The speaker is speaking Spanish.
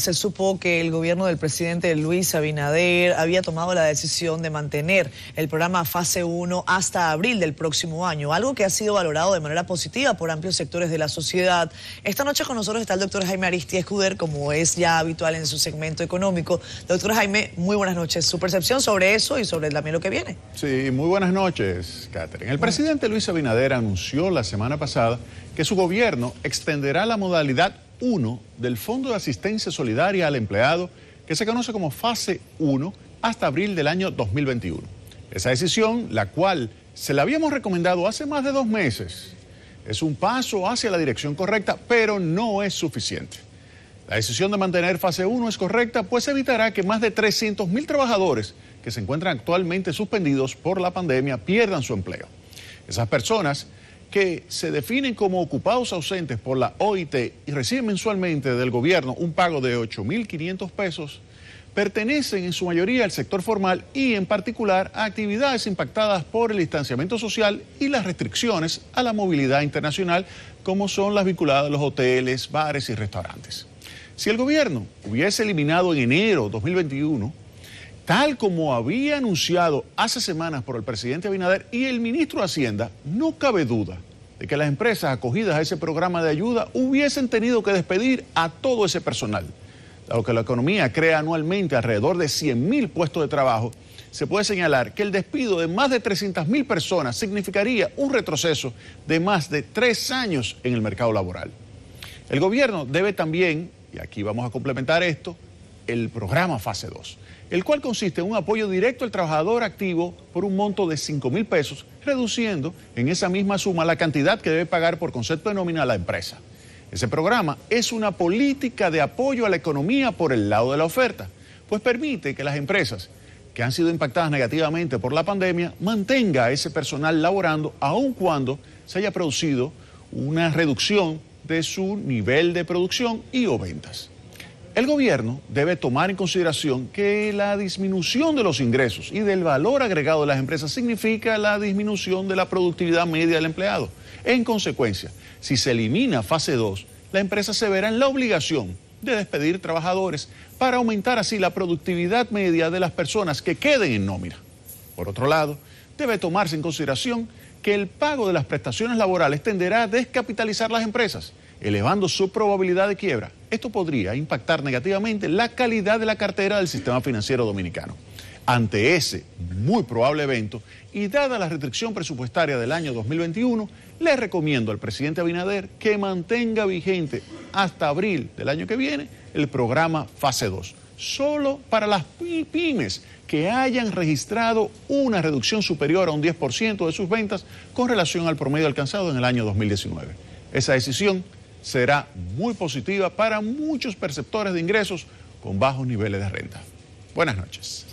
Se supo que el gobierno del presidente Luis Abinader había tomado la decisión de mantener el programa fase 1 hasta abril del próximo año, algo que ha sido valorado de manera positiva por amplios sectores de la sociedad. Esta noche con nosotros está el doctor Jaime Aristi Escuder, como es ya habitual en su segmento económico. Doctor Jaime, muy buenas noches. Su percepción sobre eso y sobre también lo que viene. Sí, muy buenas noches, Catherine. El presidente Luis Abinader anunció la semana pasada que su gobierno extenderá la modalidad del Fondo de Asistencia Solidaria al Empleado, que se conoce como Fase 1, hasta abril del año 2021. Esa decisión, la cual se la habíamos recomendado hace más de dos meses, es un paso hacia la dirección correcta, pero no es suficiente. La decisión de mantener fase 1 es correcta, pues evitará que más de 300.000 trabajadores que se encuentran actualmente suspendidos por la pandemia pierdan su empleo. Esas personas que se definen como ocupados ausentes por la OIT y reciben mensualmente del gobierno un pago de 8.500 pesos, pertenecen en su mayoría al sector formal y en particular a actividades impactadas por el distanciamiento social y las restricciones a la movilidad internacional, como son las vinculadas a los hoteles, bares y restaurantes. Si el gobierno hubiese eliminado en enero 2021 tal como había anunciado hace semanas por el presidente Abinader y el ministro de Hacienda, no cabe duda de que las empresas acogidas a ese programa de ayuda hubiesen tenido que despedir a todo ese personal. Dado que la economía crea anualmente alrededor de 100.000 puestos de trabajo, se puede señalar que el despido de más de 300.000 personas significaría un retroceso de más de tres años en el mercado laboral. El gobierno debe también, y aquí vamos a complementar esto, el programa Fase 2, el cual consiste en un apoyo directo al trabajador activo por un monto de 5 mil pesos, reduciendo en esa misma suma la cantidad que debe pagar por concepto de nómina a la empresa. Ese programa es una política de apoyo a la economía por el lado de la oferta, pues permite que las empresas que han sido impactadas negativamente por la pandemia mantenga a ese personal laborando aun cuando se haya producido una reducción de su nivel de producción y o ventas. El gobierno debe tomar en consideración que la disminución de los ingresos y del valor agregado de las empresas significa la disminución de la productividad media del empleado. En consecuencia, si se elimina fase 2, la empresa se verá en la obligación de despedir trabajadores para aumentar así la productividad media de las personas que queden en nómina. Por otro lado, debe tomarse en consideración que el pago de las prestaciones laborales tenderá a descapitalizar las empresas, elevando su probabilidad de quiebra. Esto podría impactar negativamente la calidad de la cartera del sistema financiero dominicano. Ante ese muy probable evento y dada la restricción presupuestaria del año 2021, le recomiendo al presidente Abinader que mantenga vigente hasta abril del año que viene el programa Fase 2 solo para las pymes que hayan registrado una reducción superior a un 10% de sus ventas con relación al promedio alcanzado en el año 2019. Esa decisión será muy positiva para muchos perceptores de ingresos con bajos niveles de renta. Buenas noches.